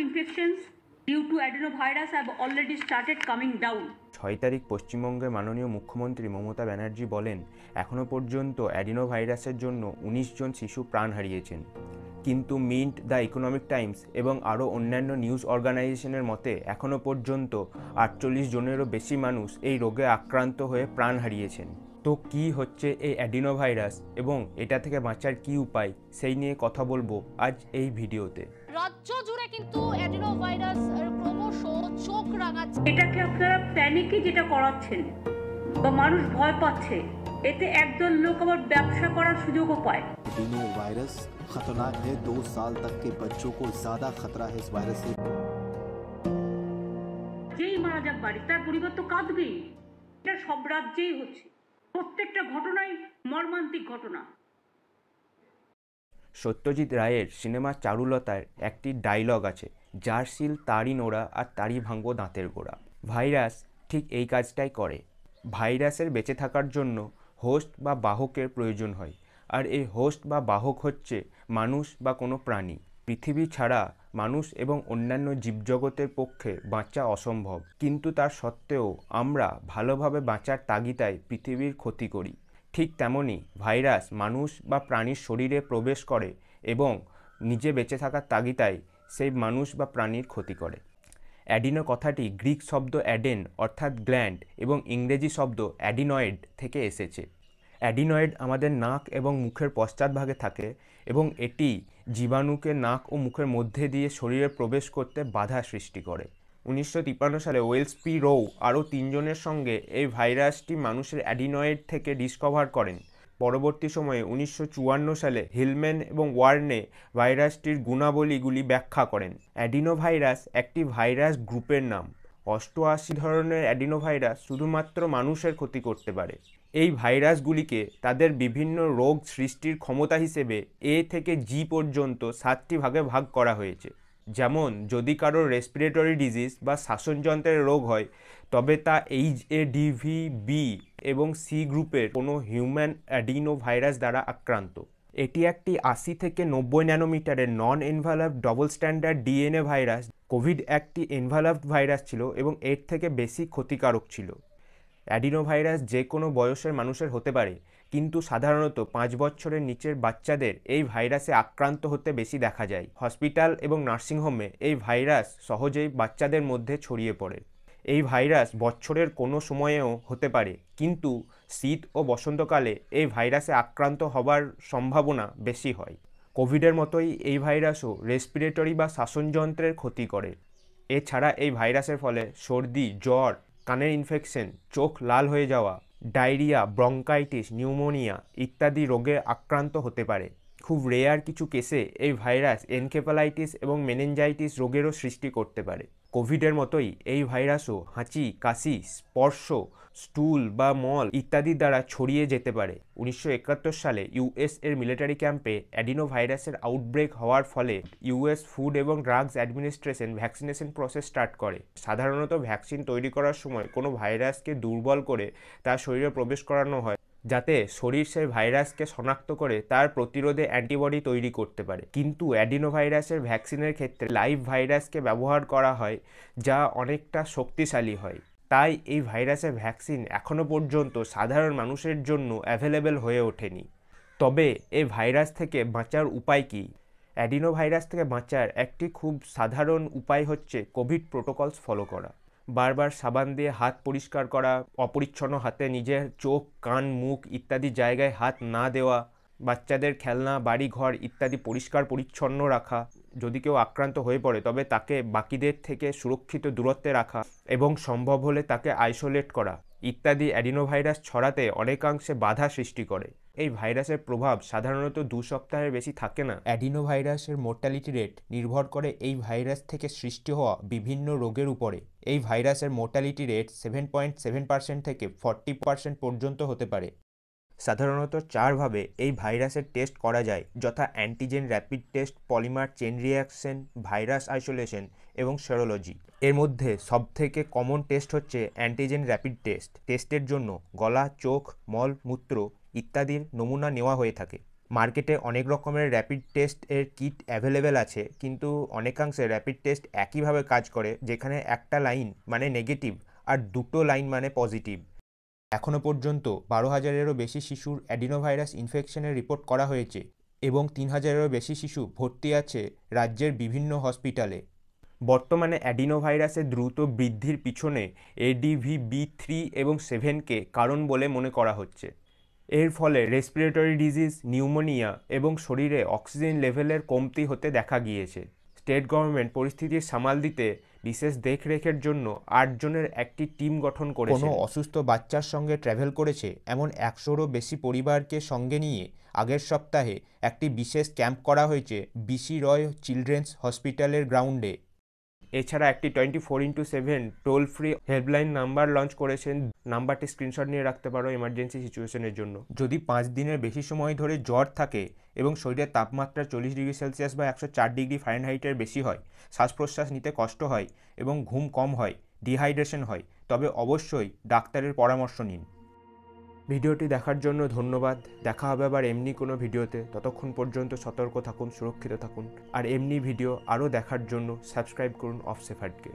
infections due to adenovirus have already started coming down. ছয় তারিখ পশ্চিমবঙ্গের মাননীয় মুখ্যমন্ত্রী মমতা ব্যানার্জি বলেন এখনও পর্যন্ত অ্যাডিনো ভাইরাসের জন্য ১৯ জন শিশু প্রাণ হারিয়েছেন কিন্তু মিন্ট দ্য ইকোনমিক টাইমস এবং আরও অন্যান্য নিউজ অর্গানাইজেশনের মতে এখনও পর্যন্ত আটচল্লিশ জনেরও বেশি মানুষ এই রোগে আক্রান্ত হয়ে প্রাণ হারিয়েছেন তো কি হচ্ছে এই অ্যাডিনো ভাইরাস এবং এটা থেকে বাঁচার কি উপায় সেই নিয়ে কথা বলবো আজ এই ভিডিওতে রাজ্য জুড়ে কিন্তু অ্যাডিনোভাইরাস ক্রমশ চোখ রাঙাচ্ছে এটাকে আপনারা প্যানিকে যেটা করাচ্ছেন বা মানুষ ভয় পাচ্ছে এতে একদল লোক আবার ব্যবসা করার সুযোগও পায় ভাইরাস খতরনাক है 2 साल तक के बच्चों को ज्यादा खतरा है इस वायरस से যেই মারা যাক বাড়ি তার পরিবার তো কাঁদবেই এটা সব রাজ্যেই হচ্ছে প্রত্যেকটা ঘটনাই মর্মান্তিক ঘটনা সত্যজিৎ রায়ের সিনেমা চারুলতার একটি ডায়লগ আছে যার শিল তারই নোড়া আর তারই ভাঙ্গ দাঁতের গোড়া ভাইরাস ঠিক এই কাজটাই করে ভাইরাসের বেঁচে থাকার জন্য হোস্ট বা বাহকের প্রয়োজন হয় আর এই হোস্ট বা বাহক হচ্ছে মানুষ বা কোনো প্রাণী পৃথিবী ছাড়া মানুষ এবং অন্যান্য জীবজগতের পক্ষে বাঁচা অসম্ভব কিন্তু তার সত্ত্বেও আমরা ভালোভাবে বাঁচার তাগিদায় পৃথিবীর ক্ষতি করি ঠিক তেমনই ভাইরাস মানুষ বা প্রাণীর শরীরে প্রবেশ করে এবং নিজে বেঁচে থাকার তাগিতায় সেই মানুষ বা প্রাণীর ক্ষতি করে অ্যাডিনো কথাটি গ্রিক শব্দ অ্যাডেন অর্থাৎ গ্ল্যান্ড এবং ইংরেজি শব্দ অ্যাডিনয়েড থেকে এসেছে অ্যাডিনয়েড আমাদের নাক এবং মুখের পশ্চাৎভাগে থাকে এবং এটি জীবাণুকে নাক ও মুখের মধ্যে দিয়ে শরীরে প্রবেশ করতে বাধা সৃষ্টি করে উনিশশো সালে ওয়েলস পি রো আরও তিনজনের সঙ্গে এই ভাইরাসটি মানুষের অ্যাডিনয়েড থেকে ডিসকভার করেন পরবর্তী সময়ে উনিশশো সালে হিলম্যান এবং ওয়ার্নে ভাইরাসটির গুণাবলীগুলি ব্যাখ্যা করেন অ্যাডিনোভাইরাস একটি ভাইরাস গ্রুপের নাম অষ্টআশি ধরনের অ্যাডিনোভাইরাস শুধুমাত্র মানুষের ক্ষতি করতে পারে এই ভাইরাসগুলিকে তাদের বিভিন্ন রোগ সৃষ্টির ক্ষমতা হিসেবে এ থেকে জি পর্যন্ত সাতটি ভাগে ভাগ করা হয়েছে যেমন যদি কারোর রেসপিরেটরি ডিজিজ বা শ্বাসনযন্ত্রের রোগ হয় তবে তা এইচ এ ডিভি বি এবং সি গ্রুপের কোনো হিউম্যান অ্যাডিনো ভাইরাস দ্বারা আক্রান্ত এটি একটি আশি থেকে নব্বই ন্যানোমিটারের non enveloped double standard DNA virus Covid একটি এনভালাভড ভাইরাস ছিল এবং এর থেকে বেশি ক্ষতিকারক ছিল অ্যাডিনো ভাইরাস যে কোনো বয়সের মানুষের হতে পারে কিন্তু সাধারণত পাঁচ বছরের নিচের বাচ্চাদের এই ভাইরাসে আক্রান্ত হতে বেশি দেখা যায় হসপিটাল এবং নার্সিংহোমে এই ভাইরাস সহজেই বাচ্চাদের মধ্যে ছড়িয়ে পড়ে এই ভাইরাস বছরের কোনো সময়েও হতে পারে কিন্তু শীত ও বসন্তকালে এই ভাইরাসে আক্রান্ত হবার সম্ভাবনা বেশি হয় কোভিডের মতোই এই ভাইরাসও রেসপিরেটরি বা শ্বাসনযন্ত্রের ক্ষতি করে এছাড়া এই ভাইরাসের ফলে সর্দি জ্বর কানের ইনফেকশন চোখ লাল হয়ে যাওয়া ডায়রিয়া ব্রঙ্কাইটিস নিউমোনিয়া ইত্যাদি রোগে আক্রান্ত হতে পারে খুব রেয়ার কিছু কেসে এই ভাইরাস এনকেপালাইটিস এবং মেনেঞ্জাইটিস রোগেরও সৃষ্টি করতে পারে কোভিডের মতোই এই ভাইরাসও হাঁচি কাশি স্পর্শ স্টুল বা মল ইত্যাদি দ্বারা ছড়িয়ে যেতে পারে উনিশশো সালে ইউএস এর মিলিটারি ক্যাম্পে অ্যাডিনো ভাইরাসের আউটব্রেক হওয়ার ফলে ইউএস ফুড এবং drugs administration vaccination process start করে সাধারণত ভ্যাকসিন তৈরি করার সময় কোনো ভাইরাসকে দুর্বল করে তার শরীরে প্রবেশ করানো হয় যাতে শরীর সেই ভাইরাসকে শনাক্ত করে তার প্রতিরোধে অ্যান্টিবডি তৈরি করতে পারে কিন্তু অ্যাডিনোভাইরাসের ভ্যাকসিনের ক্ষেত্রে লাইভ ভাইরাসকে ব্যবহার করা হয় যা অনেকটা শক্তিশালী হয় তাই এই ভাইরাসের ভ্যাকসিন এখনও পর্যন্ত সাধারণ মানুষের জন্য অ্যাভেলেবেল হয়ে ওঠেনি তবে এই ভাইরাস থেকে বাঁচার উপায় কী অ্যাডিনো ভাইরাস থেকে বাঁচার একটি খুব সাধারণ উপায় হচ্ছে কোভিড প্রোটোকলস ফলো করা বারবার সাবান দিয়ে হাত পরিষ্কার করা অপরিচ্ছন্ন হাতে নিজের চোখ কান মুখ ইত্যাদি জায়গায় হাত না দেওয়া বাচ্চাদের খেলনা বাড়ি ঘর ইত্যাদি পরিষ্কার পরিচ্ছন্ন রাখা যদি কেউ আক্রান্ত হয়ে পড়ে তবে তাকে বাকিদের থেকে সুরক্ষিত দূরত্বে রাখা এবং সম্ভব হলে তাকে আইসোলেট করা ইত্যাদি অ্যাডিনোভাইরাস ছড়াতে অনেকাংশে বাধা সৃষ্টি করে এই ভাইরাসের প্রভাব সাধারণত দু সপ্তাহের বেশি থাকে না অ্যাডিনো ভাইরাসের মোর্টালিটি রেট নির্ভর করে এই ভাইরাস থেকে সৃষ্টি হওয়া বিভিন্ন রোগের উপরে এই ভাইরাসের mortality rate seven point seven percent থেকে ফর্টি পার্সেন্ট পর্যন্ত হতে পারে সাধারণত চারভাবে এই ভাইরাসের টেস্ট করা যায় যথা antigen rapid test polymer chain reaction virus isolation এবং সেরোলজি এর মধ্যে সবথেকে কমন টেস্ট হচ্ছে অ্যান্টিজেন র্যাপিড টেস্ট টেস্টের জন্য গলা চোখ মল মূত্র ইত্যাদির নমুনা নেওয়া হয়ে থাকে মার্কেটে অনেক রকমের র্যাপিড টেস্ট এর কিট অ্যাভেলেবেল আছে কিন্তু অনেকাংশে র্যাপিড টেস্ট একইভাবে কাজ করে যেখানে একটা লাইন মানে নেগেটিভ আর দুটো লাইন মানে পজিটিভ এখনও পর্যন্ত বারো হাজারেরও বেশি শিশুর অ্যাডিনোভাইরাস ইনফেকশনের রিপোর্ট করা হয়েছে এবং তিন হাজারেরও বেশি শিশু ভর্তি আছে রাজ্যের বিভিন্ন হসপিটালে বর্তমানে অ্যাডিনোভাইরাসের দ্রুত বৃদ্ধির পিছনে এডিভি বি থ্রি এবং সেভেনকে কারণ বলে মনে করা হচ্ছে এর ফলে রেসপিরেটরি ডিজিজ নিউমোনিয়া এবং শরীরে অক্সিজেন লেভেলের কমতি হতে দেখা গিয়েছে স্টেট গভর্নমেন্ট পরিস্থিতির সামাল দিতে বিশেষ দেখরেখের জন্য আটজনের একটি টিম গঠন করে কোনো অসুস্থ বাচ্চার সঙ্গে ট্র্যাভেল করেছে এমন একশোরও বেশি পরিবারকে সঙ্গে নিয়ে আগের সপ্তাহে একটি বিশেষ ক্যাম্প করা হয়েছে বিসি রয় চিলড্রেন্স হসপিটালের গ্রাউন্ডে এছাড়া একটি twenty four into seven toll free helpline number launch করেছেন নাম্বারটি স্ক্রিনশট নিয়ে রাখতে পারো এমার্জেন্সি সিচুয়েশনের জন্য যদি পাঁচ দিনের বেশি সময় ধরে জ্বর থাকে এবং শরীরের তাপমাত্রা চল্লিশ ডিগ্রি সেলসিয়াস বা একশো চার ডিগ্রি ফারেনহাইটের বেশি হয় শ্বাস প্রশ্বাস নিতে কষ্ট হয় এবং ঘুম কম হয় ডিহাইড্রেশন হয় তবে অবশ্যই ডাক্তারের পরামর্শ নিন ভিডিওটি দেখার জন্য ধন্যবাদ দেখা হবে আবার এমনি কোনো ভিডিওতে ততক্ষণ পর্যন্ত সতর্ক থাকুন সুরক্ষিত থাকুন আর এমনি ভিডিও আরও দেখার জন্য সাবস্ক্রাইব করুন অফ সেফার্ডকে